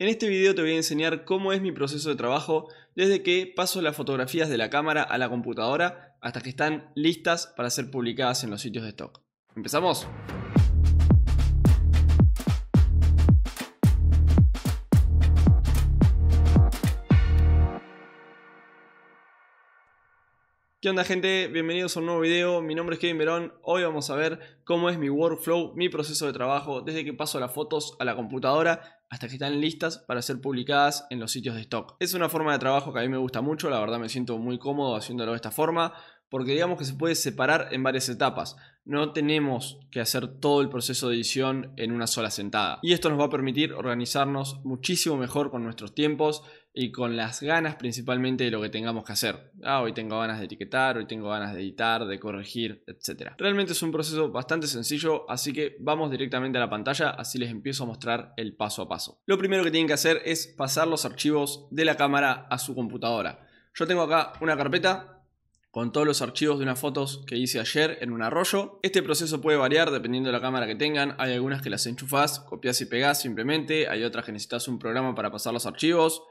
En este video te voy a enseñar cómo es mi proceso de trabajo desde que paso las fotografías de la cámara a la computadora hasta que están listas para ser publicadas en los sitios de stock. ¿Empezamos? ¿Qué onda gente? Bienvenidos a un nuevo video, mi nombre es Kevin Verón, hoy vamos a ver cómo es mi workflow, mi proceso de trabajo, desde que paso las fotos a la computadora hasta que están listas para ser publicadas en los sitios de stock. Es una forma de trabajo que a mí me gusta mucho, la verdad me siento muy cómodo haciéndolo de esta forma, porque digamos que se puede separar en varias etapas. No tenemos que hacer todo el proceso de edición en una sola sentada. Y esto nos va a permitir organizarnos muchísimo mejor con nuestros tiempos y con las ganas principalmente de lo que tengamos que hacer. Ah, hoy tengo ganas de etiquetar, hoy tengo ganas de editar, de corregir, etc. Realmente es un proceso bastante sencillo, así que vamos directamente a la pantalla, así les empiezo a mostrar el paso a paso. Lo primero que tienen que hacer es pasar los archivos de la cámara a su computadora. Yo tengo acá una carpeta con todos los archivos de unas fotos que hice ayer en un arroyo. Este proceso puede variar dependiendo de la cámara que tengan. Hay algunas que las enchufas, copias y pegas simplemente. Hay otras que necesitas un programa para pasar los archivos.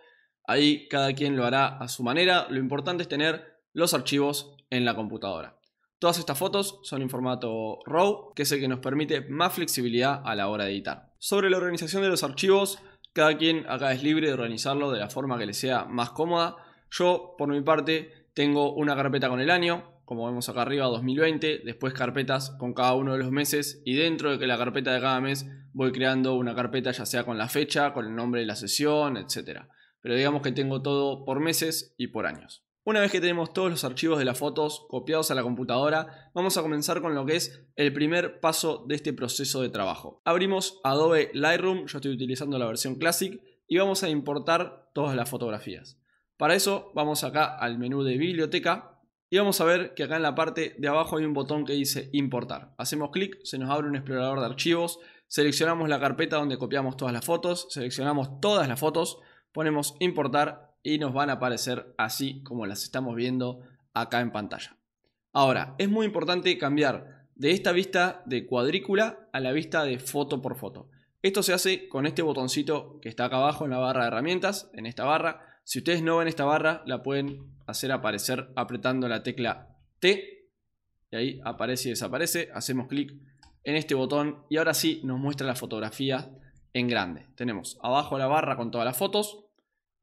Ahí cada quien lo hará a su manera. Lo importante es tener los archivos en la computadora. Todas estas fotos son en formato RAW, que es el que nos permite más flexibilidad a la hora de editar. Sobre la organización de los archivos, cada quien acá es libre de organizarlo de la forma que le sea más cómoda. Yo, por mi parte, tengo una carpeta con el año, como vemos acá arriba, 2020, después carpetas con cada uno de los meses y dentro de la carpeta de cada mes voy creando una carpeta ya sea con la fecha, con el nombre de la sesión, etc. Pero digamos que tengo todo por meses y por años. Una vez que tenemos todos los archivos de las fotos copiados a la computadora, vamos a comenzar con lo que es el primer paso de este proceso de trabajo. Abrimos Adobe Lightroom, yo estoy utilizando la versión Classic, y vamos a importar todas las fotografías. Para eso vamos acá al menú de biblioteca y vamos a ver que acá en la parte de abajo hay un botón que dice importar. Hacemos clic, se nos abre un explorador de archivos, seleccionamos la carpeta donde copiamos todas las fotos, seleccionamos todas las fotos, ponemos importar y nos van a aparecer así como las estamos viendo acá en pantalla. Ahora, es muy importante cambiar de esta vista de cuadrícula a la vista de foto por foto. Esto se hace con este botoncito que está acá abajo en la barra de herramientas, en esta barra. Si ustedes no ven esta barra, la pueden hacer aparecer apretando la tecla T. Y ahí aparece y desaparece. Hacemos clic en este botón y ahora sí nos muestra la fotografía en grande. Tenemos abajo la barra con todas las fotos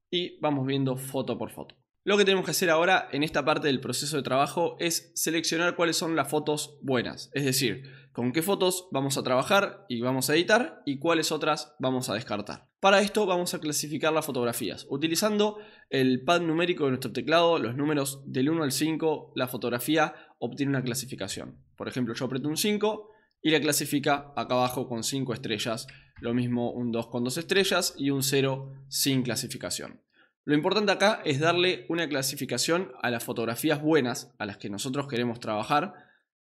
y vamos viendo foto por foto. Lo que tenemos que hacer ahora en esta parte del proceso de trabajo es seleccionar cuáles son las fotos buenas. Es decir, con qué fotos vamos a trabajar y vamos a editar y cuáles otras vamos a descartar. Para esto vamos a clasificar las fotografías utilizando el pad numérico de nuestro teclado, los números del 1 al 5, la fotografía obtiene una clasificación. Por ejemplo, yo aprieto un 5 y la clasifica acá abajo con 5 estrellas, lo mismo un 2 con 2 estrellas y un 0 sin clasificación. Lo importante acá es darle una clasificación a las fotografías buenas, a las que nosotros queremos trabajar,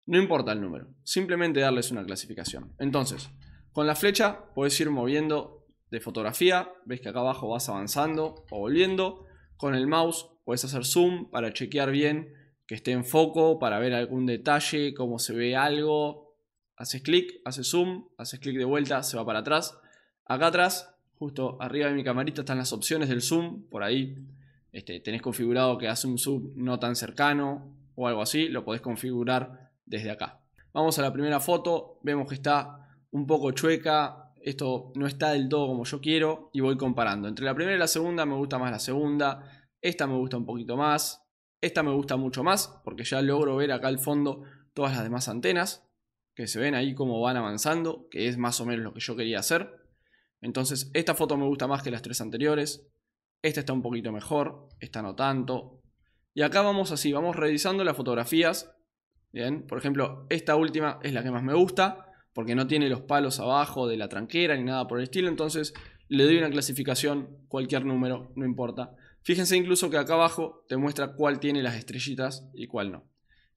no importa el número, simplemente darles una clasificación. Entonces, con la flecha puedes ir moviendo de fotografía, ves que acá abajo vas avanzando o volviendo. Con el mouse puedes hacer zoom para chequear bien que esté en foco, para ver algún detalle, cómo se ve algo. Haces clic, haces zoom, haces clic de vuelta, se va para atrás. Acá atrás, justo arriba de mi camarita, están las opciones del zoom. Por ahí este, tenés configurado que hace un zoom no tan cercano o algo así. Lo podés configurar desde acá. Vamos a la primera foto, vemos que está un poco chueca, esto no está del todo como yo quiero y voy comparando. Entre la primera y la segunda me gusta más la segunda, esta me gusta un poquito más, esta me gusta mucho más porque ya logro ver acá al fondo todas las demás antenas que se ven ahí como van avanzando, que es más o menos lo que yo quería hacer. Entonces, esta foto me gusta más que las tres anteriores, esta está un poquito mejor, esta no tanto. Y acá vamos así, vamos revisando las fotografías Bien, por ejemplo, esta última es la que más me gusta porque no tiene los palos abajo de la tranquera ni nada por el estilo, entonces le doy una clasificación, cualquier número, no importa. Fíjense incluso que acá abajo te muestra cuál tiene las estrellitas y cuál no.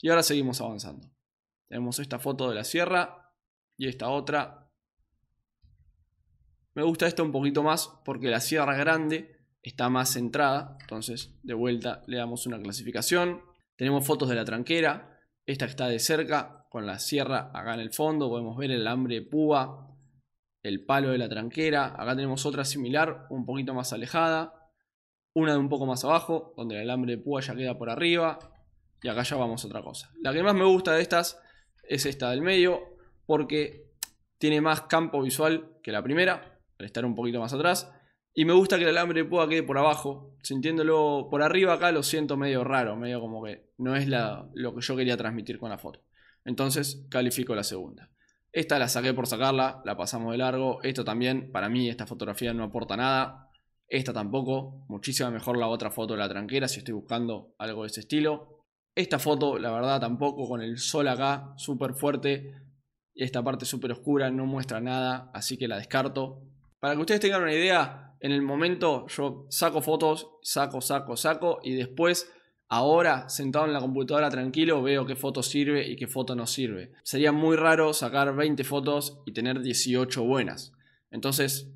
Y ahora seguimos avanzando. Tenemos esta foto de la sierra y esta otra. Me gusta esta un poquito más porque la sierra grande está más centrada, entonces de vuelta le damos una clasificación. Tenemos fotos de la tranquera, esta está de cerca, con la sierra acá en el fondo, podemos ver el alambre de púa, el palo de la tranquera. Acá tenemos otra similar, un poquito más alejada. Una de un poco más abajo, donde el alambre de púa ya queda por arriba. Y acá ya vamos a otra cosa. La que más me gusta de estas es esta del medio, porque tiene más campo visual que la primera, al estar un poquito más atrás. Y me gusta que el alambre pueda quede por abajo. Sintiéndolo por arriba acá lo siento medio raro, medio como que no es lo que yo quería transmitir con la foto. Entonces califico la segunda. Esta la saqué por sacarla, la pasamos de largo. Esto también, para mí esta fotografía no aporta nada. Esta tampoco. muchísima mejor la otra foto de la tranquera si estoy buscando algo de ese estilo. Esta foto, la verdad, tampoco con el sol acá súper fuerte. Y esta parte súper oscura no muestra nada, así que la descarto. Para que ustedes tengan una idea, en el momento yo saco fotos, saco, saco, saco y después Ahora, sentado en la computadora tranquilo, veo qué foto sirve y qué foto no sirve. Sería muy raro sacar 20 fotos y tener 18 buenas. Entonces,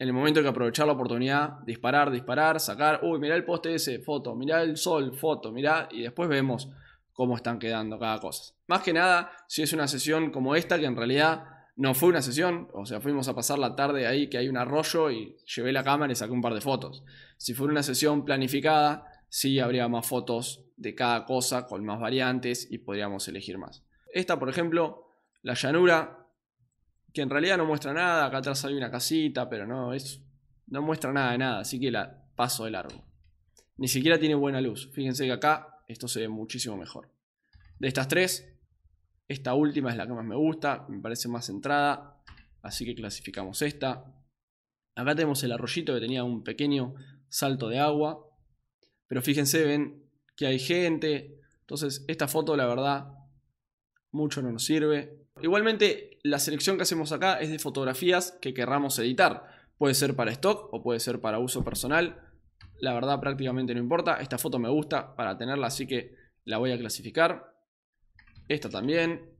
en el momento que aprovechar la oportunidad, disparar, disparar, sacar, uy, mirá el poste ese, foto, mirá el sol, foto, mirá, y después vemos cómo están quedando cada cosa. Más que nada, si es una sesión como esta, que en realidad no fue una sesión, o sea, fuimos a pasar la tarde ahí que hay un arroyo y llevé la cámara y saqué un par de fotos. Si fuera una sesión planificada, sí habría más fotos de cada cosa con más variantes y podríamos elegir más. Esta, por ejemplo, la llanura, que en realidad no muestra nada, acá atrás hay una casita, pero no, es, no muestra nada de nada, así que la paso de largo. Ni siquiera tiene buena luz, fíjense que acá esto se ve muchísimo mejor. De estas tres, esta última es la que más me gusta, me parece más centrada, así que clasificamos esta. Acá tenemos el arroyito que tenía un pequeño salto de agua, pero fíjense, ven que hay gente, entonces esta foto la verdad mucho no nos sirve. Igualmente la selección que hacemos acá es de fotografías que querramos editar, puede ser para stock o puede ser para uso personal, la verdad prácticamente no importa, esta foto me gusta para tenerla así que la voy a clasificar. Esta también.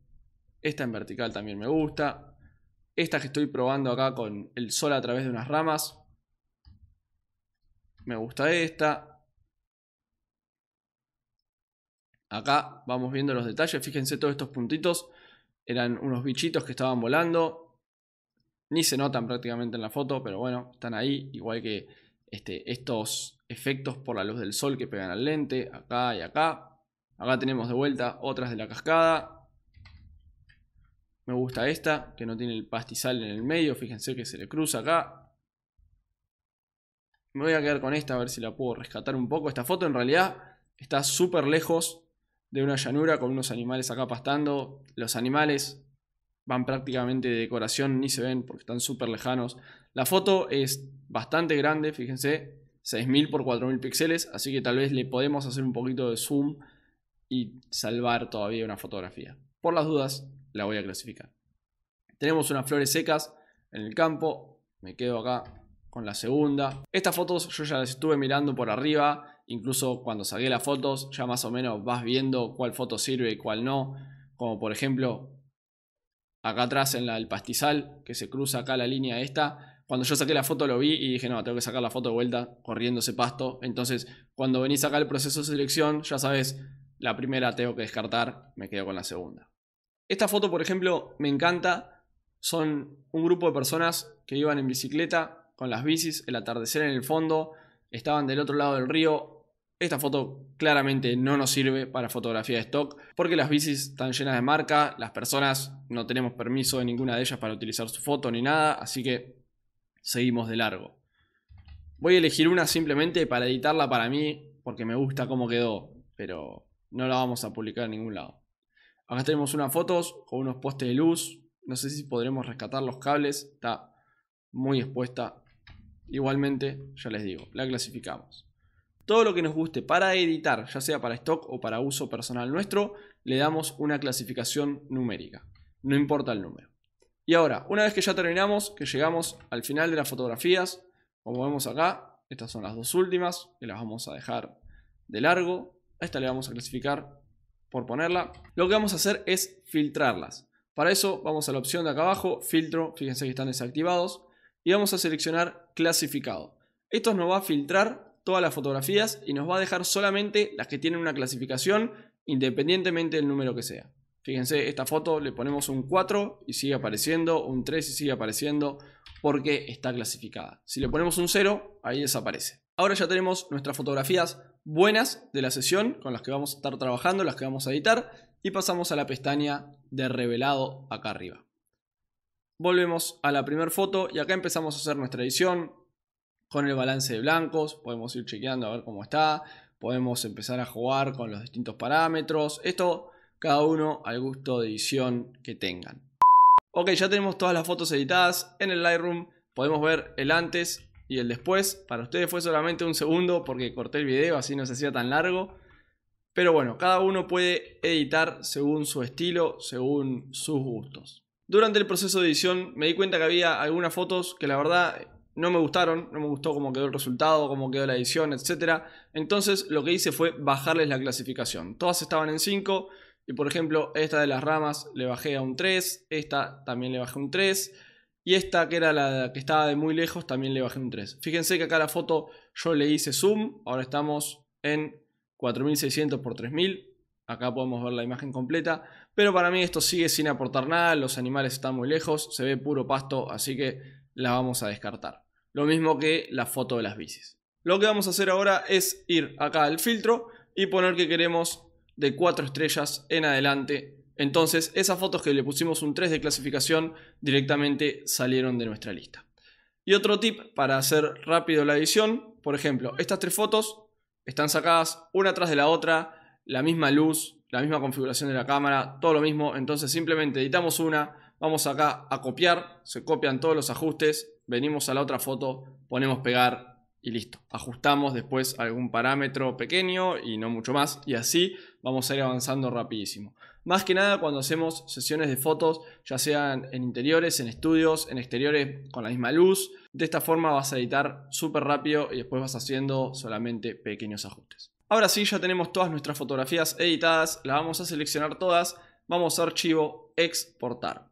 Esta en vertical también me gusta. Esta que estoy probando acá con el sol a través de unas ramas. Me gusta esta. Acá vamos viendo los detalles. Fíjense todos estos puntitos. Eran unos bichitos que estaban volando. Ni se notan prácticamente en la foto, pero bueno, están ahí. Igual que este, estos efectos por la luz del sol que pegan al lente, acá y acá. Acá tenemos de vuelta otras de la cascada. Me gusta esta, que no tiene el pastizal en el medio. Fíjense que se le cruza acá. Me voy a quedar con esta, a ver si la puedo rescatar un poco. Esta foto en realidad está súper lejos de una llanura con unos animales acá pastando. Los animales van prácticamente de decoración, ni se ven porque están súper lejanos. La foto es bastante grande, fíjense, 6000 por 4000 píxeles, así que tal vez le podemos hacer un poquito de zoom y salvar todavía una fotografía. Por las dudas, la voy a clasificar. Tenemos unas flores secas en el campo. Me quedo acá con la segunda. Estas fotos yo ya las estuve mirando por arriba. Incluso cuando saqué las fotos, ya más o menos vas viendo cuál foto sirve y cuál no. Como por ejemplo, acá atrás en la del pastizal, que se cruza acá la línea esta. Cuando yo saqué la foto lo vi y dije, no, tengo que sacar la foto de vuelta corriendo ese pasto. Entonces, cuando venís acá el proceso de selección, ya sabes la primera tengo que descartar, me quedo con la segunda. Esta foto, por ejemplo, me encanta. Son un grupo de personas que iban en bicicleta, con las bicis, el atardecer en el fondo, estaban del otro lado del río. Esta foto claramente no nos sirve para fotografía de stock porque las bicis están llenas de marca, las personas no tenemos permiso de ninguna de ellas para utilizar su foto ni nada, así que seguimos de largo. Voy a elegir una simplemente para editarla para mí porque me gusta cómo quedó, pero no la vamos a publicar en ningún lado. Acá tenemos unas fotos con unos postes de luz. No sé si podremos rescatar los cables. Está muy expuesta. Igualmente, ya les digo, la clasificamos. Todo lo que nos guste para editar, ya sea para stock o para uso personal nuestro, le damos una clasificación numérica. No importa el número. Y ahora, una vez que ya terminamos, que llegamos al final de las fotografías, como vemos acá, estas son las dos últimas, que las vamos a dejar de largo esta le vamos a clasificar por ponerla. Lo que vamos a hacer es filtrarlas. Para eso vamos a la opción de acá abajo, filtro, fíjense que están desactivados, y vamos a seleccionar clasificado. Esto nos va a filtrar todas las fotografías y nos va a dejar solamente las que tienen una clasificación independientemente del número que sea. Fíjense, esta foto le ponemos un 4 y sigue apareciendo, un 3 y sigue apareciendo porque está clasificada. Si le ponemos un 0, ahí desaparece. Ahora ya tenemos nuestras fotografías buenas de la sesión con las que vamos a estar trabajando, las que vamos a editar y pasamos a la pestaña de revelado acá arriba. Volvemos a la primera foto y acá empezamos a hacer nuestra edición con el balance de blancos, podemos ir chequeando a ver cómo está, podemos empezar a jugar con los distintos parámetros, esto cada uno al gusto de edición que tengan. Ok, ya tenemos todas las fotos editadas en el Lightroom, podemos ver el antes y el después. Para ustedes fue solamente un segundo porque corté el video, así no se hacía tan largo. Pero bueno, cada uno puede editar según su estilo, según sus gustos. Durante el proceso de edición me di cuenta que había algunas fotos que la verdad no me gustaron, no me gustó cómo quedó el resultado, cómo quedó la edición, etc. Entonces lo que hice fue bajarles la clasificación. Todas estaban en 5 y por ejemplo esta de las ramas le bajé a un 3, esta también le bajé a un 3 y esta que era la que estaba de muy lejos también le bajé un 3. Fíjense que acá la foto yo le hice zoom. Ahora estamos en 4600 x 3000. Acá podemos ver la imagen completa. Pero para mí esto sigue sin aportar nada. Los animales están muy lejos. Se ve puro pasto. Así que la vamos a descartar. Lo mismo que la foto de las bicis. Lo que vamos a hacer ahora es ir acá al filtro y poner que queremos de 4 estrellas en adelante entonces, esas fotos que le pusimos un 3 de clasificación directamente salieron de nuestra lista. Y otro tip para hacer rápido la edición, por ejemplo, estas tres fotos están sacadas una tras de la otra, la misma luz, la misma configuración de la cámara, todo lo mismo, entonces simplemente editamos una, vamos acá a copiar, se copian todos los ajustes, venimos a la otra foto, ponemos pegar y listo. Ajustamos después algún parámetro pequeño y no mucho más y así vamos a ir avanzando rapidísimo. Más que nada cuando hacemos sesiones de fotos, ya sean en interiores, en estudios, en exteriores con la misma luz. De esta forma vas a editar súper rápido y después vas haciendo solamente pequeños ajustes. Ahora sí, ya tenemos todas nuestras fotografías editadas, las vamos a seleccionar todas, vamos a archivo, exportar.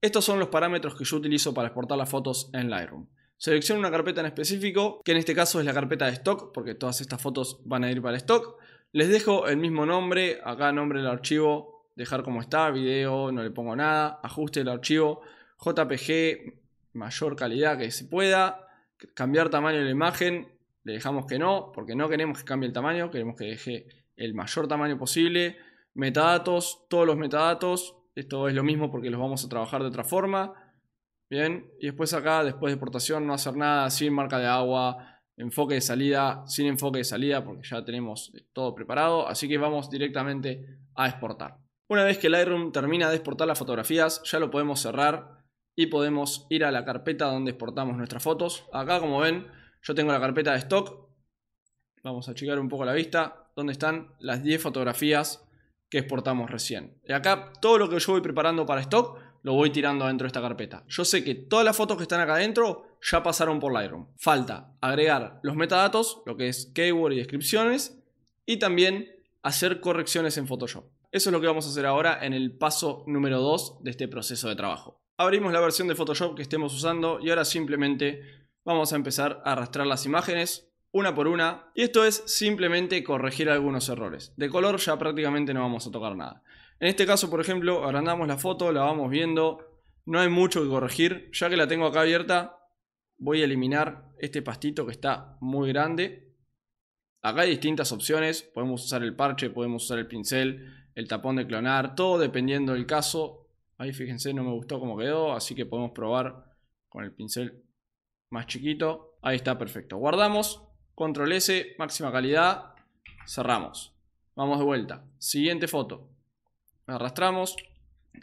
Estos son los parámetros que yo utilizo para exportar las fotos en Lightroom. Selecciono una carpeta en específico, que en este caso es la carpeta de stock, porque todas estas fotos van a ir para stock. Les dejo el mismo nombre, acá nombre del archivo, dejar como está, video, no le pongo nada, ajuste el archivo, JPG, mayor calidad que se pueda, cambiar tamaño de la imagen, le dejamos que no, porque no queremos que cambie el tamaño, queremos que deje el mayor tamaño posible, metadatos, todos los metadatos, esto es lo mismo porque los vamos a trabajar de otra forma, bien, y después acá, después de exportación, no hacer nada sin marca de agua, enfoque de salida, sin enfoque de salida, porque ya tenemos eh, todo preparado, así que vamos directamente a exportar. Una vez que Lightroom termina de exportar las fotografías, ya lo podemos cerrar y podemos ir a la carpeta donde exportamos nuestras fotos. Acá, como ven, yo tengo la carpeta de stock. Vamos a achicar un poco la vista, donde están las 10 fotografías que exportamos recién. Y acá todo lo que yo voy preparando para stock lo voy tirando dentro de esta carpeta. Yo sé que todas las fotos que están acá adentro ya pasaron por Lightroom. Falta agregar los metadatos, lo que es keyword y descripciones, y también hacer correcciones en Photoshop. Eso es lo que vamos a hacer ahora en el paso número 2 de este proceso de trabajo. Abrimos la versión de Photoshop que estemos usando y ahora simplemente vamos a empezar a arrastrar las imágenes una por una. Y esto es simplemente corregir algunos errores. De color ya prácticamente no vamos a tocar nada. En este caso, por ejemplo, agrandamos la foto, la vamos viendo. No hay mucho que corregir. Ya que la tengo acá abierta, voy a eliminar este pastito que está muy grande. Acá hay distintas opciones, podemos usar el parche, podemos usar el pincel, el tapón de clonar, todo dependiendo del caso. Ahí fíjense, no me gustó cómo quedó, así que podemos probar con el pincel más chiquito. Ahí está, perfecto. Guardamos, control S, máxima calidad, cerramos. Vamos de vuelta, siguiente foto. Arrastramos.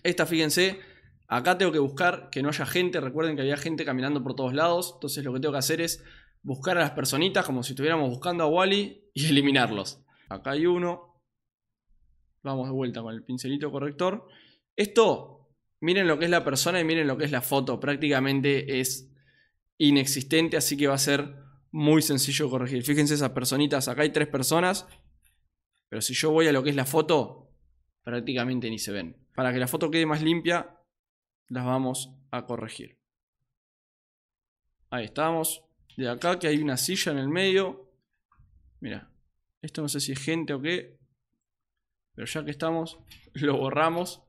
Esta, fíjense, Acá tengo que buscar que no haya gente. Recuerden que había gente caminando por todos lados. Entonces lo que tengo que hacer es buscar a las personitas como si estuviéramos buscando a Wally y eliminarlos. Acá hay uno. Vamos de vuelta con el pincelito corrector. Esto, miren lo que es la persona y miren lo que es la foto. Prácticamente es inexistente, así que va a ser muy sencillo corregir. Fíjense esas personitas. Acá hay tres personas. Pero si yo voy a lo que es la foto, prácticamente ni se ven. Para que la foto quede más limpia, las vamos a corregir. Ahí estamos. De acá que hay una silla en el medio. Mira, esto no sé si es gente o qué. Pero ya que estamos, lo borramos.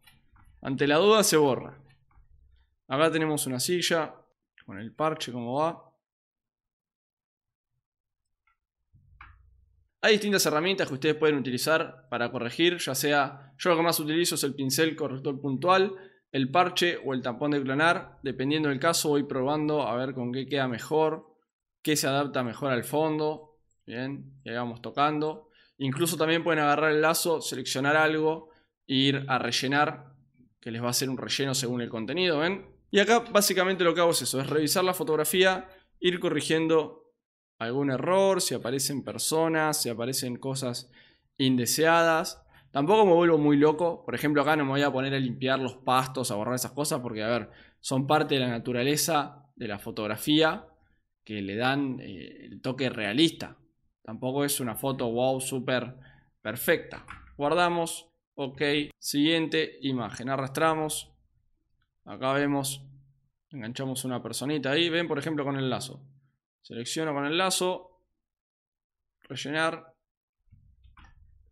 Ante la duda se borra. Acá tenemos una silla con el parche como va. Hay distintas herramientas que ustedes pueden utilizar para corregir, ya sea yo lo que más utilizo es el pincel corrector puntual, el parche o el tampón de clonar, dependiendo del caso voy probando a ver con qué queda mejor, qué se adapta mejor al fondo, bien, y vamos tocando. Incluso también pueden agarrar el lazo, seleccionar algo e ir a rellenar, que les va a hacer un relleno según el contenido, ¿ven? Y acá básicamente lo que hago es eso, es revisar la fotografía, ir corrigiendo algún error, si aparecen personas, si aparecen cosas indeseadas, Tampoco me vuelvo muy loco. Por ejemplo, acá no me voy a poner a limpiar los pastos, a borrar esas cosas, porque, a ver, son parte de la naturaleza, de la fotografía, que le dan eh, el toque realista. Tampoco es una foto, wow, súper perfecta. Guardamos, ok, siguiente imagen, arrastramos. Acá vemos, enganchamos una personita ahí, ven por ejemplo con el lazo. Selecciono con el lazo, rellenar,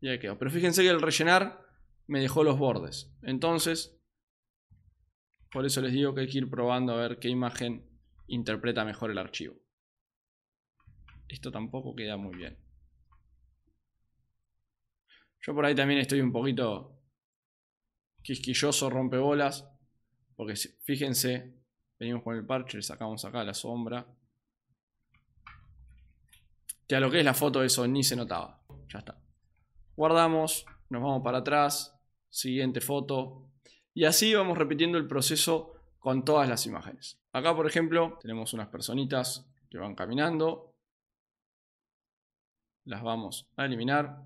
y ahí quedó. Pero fíjense que el rellenar me dejó los bordes. Entonces, por eso les digo que hay que ir probando a ver qué imagen interpreta mejor el archivo. Esto tampoco queda muy bien. Yo por ahí también estoy un poquito quisquilloso, bolas Porque fíjense, venimos con el parche, le sacamos acá la sombra. Que lo que es la foto eso ni se notaba. Ya está guardamos, nos vamos para atrás, siguiente foto. Y así vamos repitiendo el proceso con todas las imágenes. Acá, por ejemplo, tenemos unas personitas que van caminando. Las vamos a eliminar.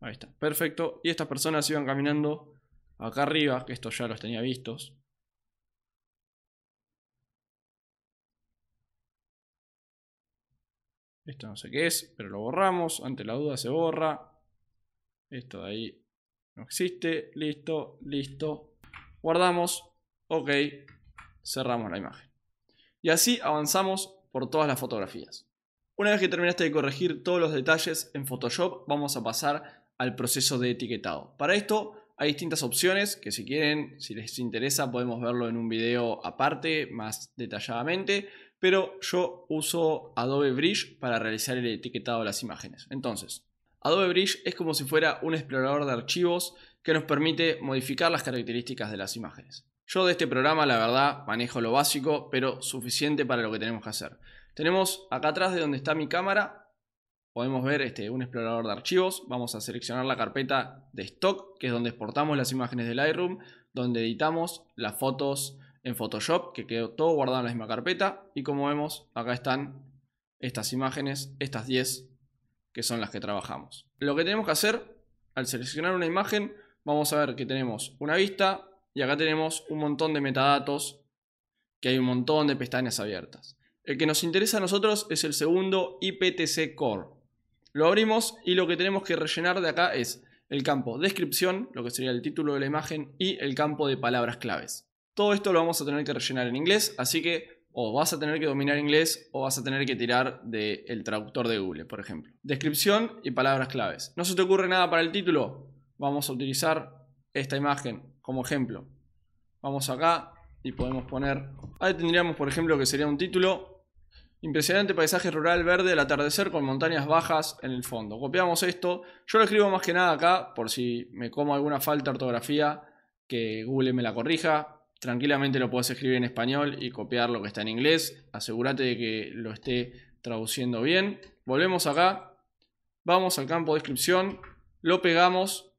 Ahí está, perfecto. Y estas personas iban caminando acá arriba, que esto ya los tenía vistos. Esto no sé qué es, pero lo borramos. Ante la duda se borra. Esto de ahí no existe. Listo, listo. Guardamos. Ok. Cerramos la imagen. Y así avanzamos por todas las fotografías. Una vez que terminaste de corregir todos los detalles en Photoshop, vamos a pasar al proceso de etiquetado. Para esto hay distintas opciones que si quieren, si les interesa, podemos verlo en un video aparte más detalladamente pero yo uso Adobe Bridge para realizar el etiquetado de las imágenes. Entonces, Adobe Bridge es como si fuera un explorador de archivos que nos permite modificar las características de las imágenes. Yo de este programa, la verdad, manejo lo básico, pero suficiente para lo que tenemos que hacer. Tenemos acá atrás de donde está mi cámara, podemos ver este, un explorador de archivos. Vamos a seleccionar la carpeta de stock, que es donde exportamos las imágenes de Lightroom, donde editamos las fotos en Photoshop, que quedó todo guardado en la misma carpeta. Y como vemos, acá están estas imágenes, estas 10, que son las que trabajamos. Lo que tenemos que hacer, al seleccionar una imagen, vamos a ver que tenemos una vista y acá tenemos un montón de metadatos, que hay un montón de pestañas abiertas. El que nos interesa a nosotros es el segundo IPTC Core. Lo abrimos y lo que tenemos que rellenar de acá es el campo descripción, lo que sería el título de la imagen, y el campo de palabras claves. Todo esto lo vamos a tener que rellenar en inglés, así que o vas a tener que dominar inglés o vas a tener que tirar del traductor de Google, por ejemplo. Descripción y palabras claves. ¿No se te ocurre nada para el título? Vamos a utilizar esta imagen como ejemplo. Vamos acá y podemos poner... Ahí tendríamos, por ejemplo, que sería un título. Impresionante paisaje rural verde al atardecer con montañas bajas en el fondo. Copiamos esto. Yo lo escribo más que nada acá por si me como alguna falta de ortografía que Google me la corrija Tranquilamente lo puedes escribir en español y copiar lo que está en inglés. Asegúrate de que lo esté traduciendo bien. Volvemos acá, vamos al campo de descripción, lo pegamos,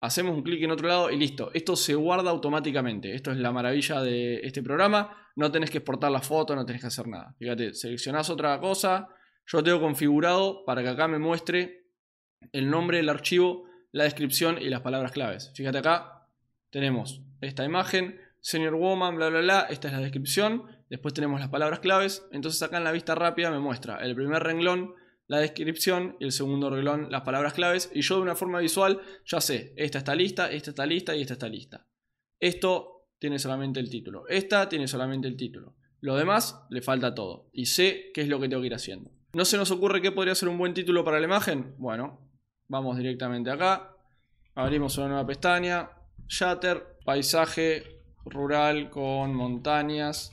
hacemos un clic en otro lado y listo. Esto se guarda automáticamente. Esto es la maravilla de este programa. No tenés que exportar la foto, no tenés que hacer nada. Fíjate, seleccionás otra cosa. Yo tengo configurado para que acá me muestre el nombre del archivo, la descripción y las palabras claves. Fíjate acá, tenemos esta imagen, senior woman, bla, bla, bla, esta es la descripción, después tenemos las palabras claves, entonces acá en la vista rápida me muestra el primer renglón, la descripción y el segundo renglón, las palabras claves, y yo de una forma visual ya sé, esta está lista, esta está lista y esta está lista. Esto tiene solamente el título, esta tiene solamente el título. Lo demás le falta todo y sé qué es lo que tengo que ir haciendo. ¿No se nos ocurre qué podría ser un buen título para la imagen? Bueno, vamos directamente acá, abrimos una nueva pestaña, Shatter, paisaje, rural con montañas.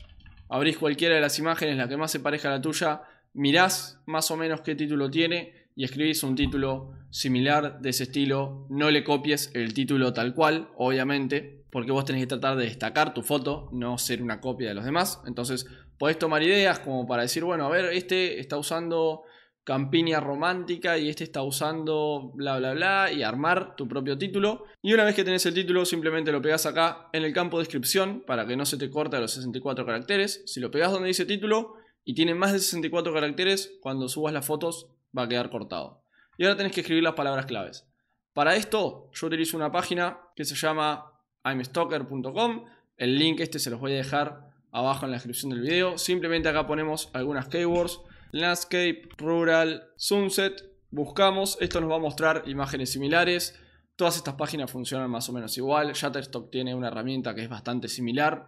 Abrís cualquiera de las imágenes, la que más se pareja a la tuya, mirás más o menos qué título tiene y escribís un título similar de ese estilo. No le copies el título tal cual, obviamente, porque vos tenés que tratar de destacar tu foto, no ser una copia de los demás. Entonces, podés tomar ideas como para decir, bueno, a ver, este está usando campiña romántica y este está usando bla bla bla y armar tu propio título. Y una vez que tenés el título simplemente lo pegas acá en el campo de descripción para que no se te corte a los 64 caracteres. Si lo pegas donde dice título y tiene más de 64 caracteres, cuando subas las fotos va a quedar cortado. Y ahora tenés que escribir las palabras claves. Para esto yo utilizo una página que se llama imstalker.com. El link este se los voy a dejar abajo en la descripción del video. Simplemente acá ponemos algunas keywords Landscape, Rural, Sunset. Buscamos, esto nos va a mostrar imágenes similares. Todas estas páginas funcionan más o menos igual. Shutterstock tiene una herramienta que es bastante similar.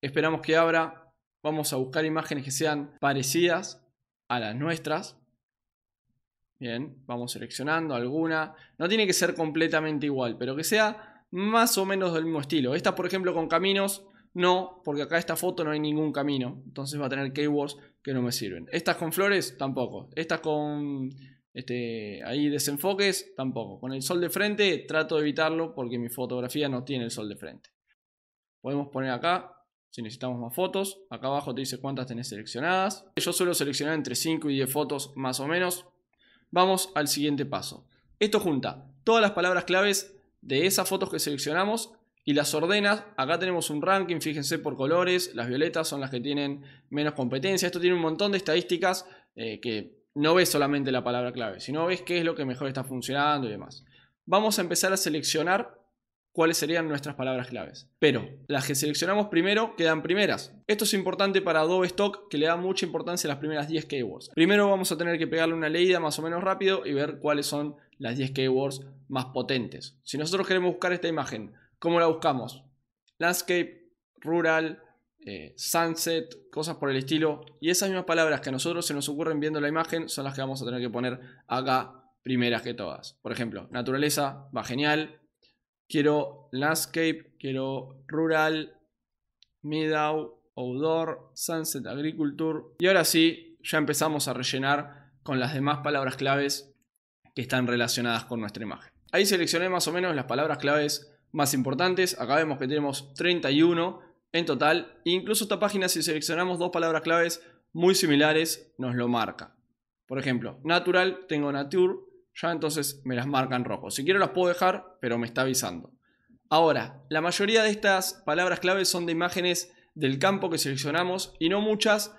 Esperamos que abra. Vamos a buscar imágenes que sean parecidas a las nuestras. Bien, vamos seleccionando alguna. No tiene que ser completamente igual, pero que sea más o menos del mismo estilo. Esta, por ejemplo, con caminos no, porque acá esta foto no hay ningún camino. Entonces va a tener keywords que no me sirven. Estas con flores, tampoco. Estas con este, ahí desenfoques, tampoco. Con el sol de frente trato de evitarlo porque mi fotografía no tiene el sol de frente. Podemos poner acá si necesitamos más fotos. Acá abajo te dice cuántas tenés seleccionadas. Yo suelo seleccionar entre 5 y 10 fotos más o menos. Vamos al siguiente paso. Esto junta todas las palabras claves de esas fotos que seleccionamos y las ordenas. Acá tenemos un ranking, fíjense por colores, las violetas son las que tienen menos competencia. Esto tiene un montón de estadísticas eh, que no ves solamente la palabra clave, sino ves qué es lo que mejor está funcionando y demás. Vamos a empezar a seleccionar cuáles serían nuestras palabras claves. Pero las que seleccionamos primero quedan primeras. Esto es importante para Adobe Stock que le da mucha importancia a las primeras 10 keywords. Primero vamos a tener que pegarle una leída más o menos rápido y ver cuáles son las 10 keywords más potentes. Si nosotros queremos buscar esta imagen ¿Cómo la buscamos? Landscape, rural, eh, sunset, cosas por el estilo. Y esas mismas palabras que a nosotros se nos ocurren viendo la imagen son las que vamos a tener que poner acá primeras que todas. Por ejemplo, naturaleza va genial. Quiero landscape, quiero rural, meadow, outdoor, sunset, agriculture. Y ahora sí, ya empezamos a rellenar con las demás palabras claves que están relacionadas con nuestra imagen. Ahí seleccioné más o menos las palabras claves más importantes. Acá vemos que tenemos 31 en total. incluso esta página, si seleccionamos dos palabras claves muy similares, nos lo marca. Por ejemplo, natural, tengo nature, ya entonces me las marca en rojo. Si quiero las puedo dejar, pero me está avisando. Ahora, la mayoría de estas palabras claves son de imágenes del campo que seleccionamos y no muchas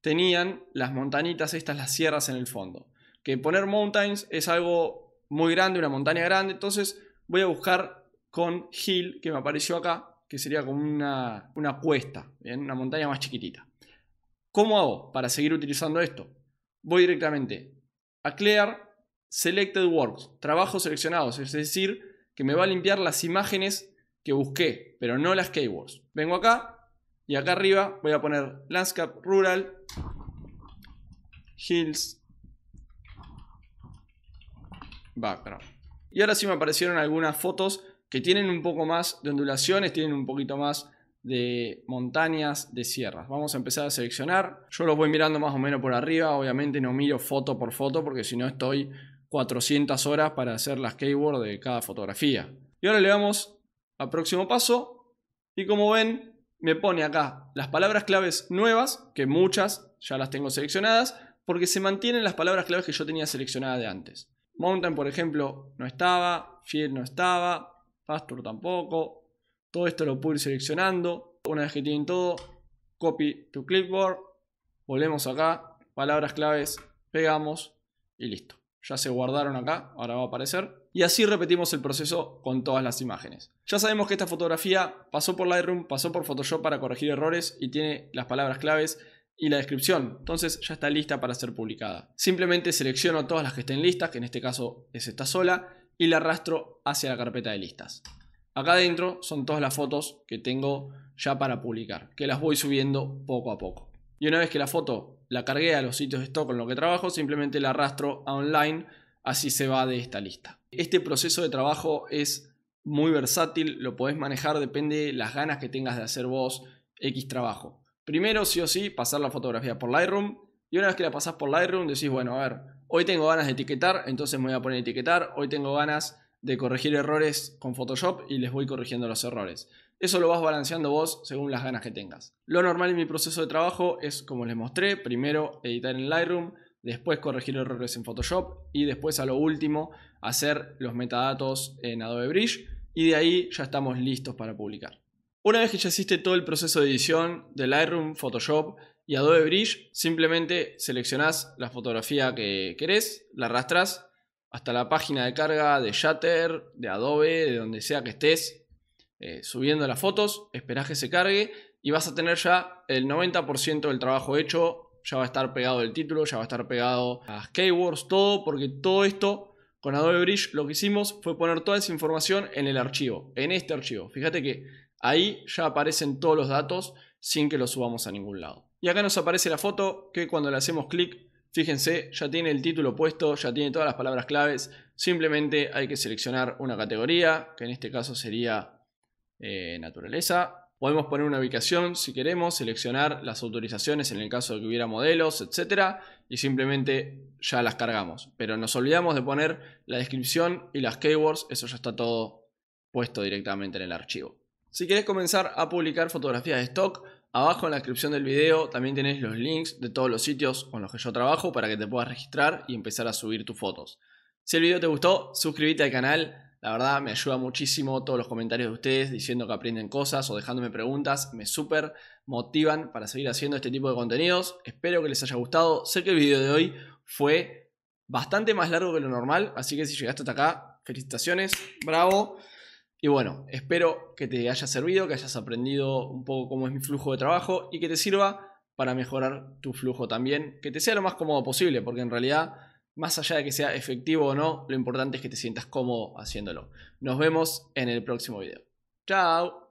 tenían las montañitas, estas las sierras en el fondo. Que poner mountains es algo muy grande, una montaña grande, entonces voy a buscar con Hill, que me apareció acá, que sería como una, cuesta, una montaña más chiquitita. ¿Cómo hago para seguir utilizando esto? Voy directamente a Clear Selected Works, trabajos seleccionados, es decir, que me va a limpiar las imágenes que busqué, pero no las keywords. Vengo acá y acá arriba voy a poner Landscape Rural, Hills, Background. Y ahora sí me aparecieron algunas fotos que tienen un poco más de ondulaciones, tienen un poquito más de montañas, de sierras. Vamos a empezar a seleccionar. Yo los voy mirando más o menos por arriba. Obviamente no miro foto por foto porque si no estoy 400 horas para hacer las keywords de cada fotografía. Y ahora le vamos al próximo paso. Y como ven, me pone acá las palabras claves nuevas, que muchas ya las tengo seleccionadas, porque se mantienen las palabras claves que yo tenía seleccionadas de antes. Mountain, por ejemplo, no estaba, Fiel no estaba, Pastor tampoco. Todo esto lo puedo ir seleccionando. Una vez que tienen todo, copy to clipboard. Volvemos acá, palabras claves, pegamos y listo. Ya se guardaron acá, ahora va a aparecer. Y así repetimos el proceso con todas las imágenes. Ya sabemos que esta fotografía pasó por Lightroom, pasó por Photoshop para corregir errores y tiene las palabras claves y la descripción. Entonces ya está lista para ser publicada. Simplemente selecciono todas las que estén listas, que en este caso es esta sola, y la arrastro hacia la carpeta de listas. Acá adentro son todas las fotos que tengo ya para publicar, que las voy subiendo poco a poco. Y una vez que la foto la cargué a los sitios de stock en los que trabajo, simplemente la arrastro a online, así se va de esta lista. Este proceso de trabajo es muy versátil, lo podés manejar, depende de las ganas que tengas de hacer vos X trabajo. Primero, sí o sí, pasar la fotografía por Lightroom. Y una vez que la pasás por Lightroom, decís, bueno, a ver, hoy tengo ganas de etiquetar, entonces me voy a poner etiquetar, hoy tengo ganas de corregir errores con Photoshop y les voy corrigiendo los errores. Eso lo vas balanceando vos según las ganas que tengas. Lo normal en mi proceso de trabajo es, como les mostré, primero editar en Lightroom, después corregir errores en Photoshop y después a lo último hacer los metadatos en Adobe Bridge y de ahí ya estamos listos para publicar. Una vez que ya hiciste todo el proceso de edición de Lightroom, Photoshop y Adobe Bridge, simplemente seleccionás la fotografía que querés, la arrastras hasta la página de carga de Shutter, de Adobe, de donde sea que estés eh, subiendo las fotos, esperás que se cargue y vas a tener ya el 90% del trabajo hecho, ya va a estar pegado el título, ya va a estar pegado las keywords, todo, porque todo esto con Adobe Bridge lo que hicimos fue poner toda esa información en el archivo, en este archivo. Fíjate que Ahí ya aparecen todos los datos sin que los subamos a ningún lado. Y acá nos aparece la foto que cuando le hacemos clic, fíjense, ya tiene el título puesto, ya tiene todas las palabras claves. Simplemente hay que seleccionar una categoría, que en este caso sería eh, naturaleza. Podemos poner una ubicación si queremos, seleccionar las autorizaciones en el caso de que hubiera modelos, etc. Y simplemente ya las cargamos. Pero nos olvidamos de poner la descripción y las keywords, eso ya está todo puesto directamente en el archivo. Si quieres comenzar a publicar fotografías de stock, abajo en la descripción del video también tenés los links de todos los sitios con los que yo trabajo para que te puedas registrar y empezar a subir tus fotos. Si el video te gustó, suscríbete al canal. La verdad me ayuda muchísimo todos los comentarios de ustedes diciendo que aprenden cosas o dejándome preguntas. Me súper motivan para seguir haciendo este tipo de contenidos. Espero que les haya gustado. Sé que el video de hoy fue bastante más largo que lo normal, así que si llegaste hasta acá, felicitaciones, bravo. Y bueno, espero que te haya servido, que hayas aprendido un poco cómo es mi flujo de trabajo y que te sirva para mejorar tu flujo también, que te sea lo más cómodo posible, porque en realidad, más allá de que sea efectivo o no, lo importante es que te sientas cómodo haciéndolo. Nos vemos en el próximo video. Chao.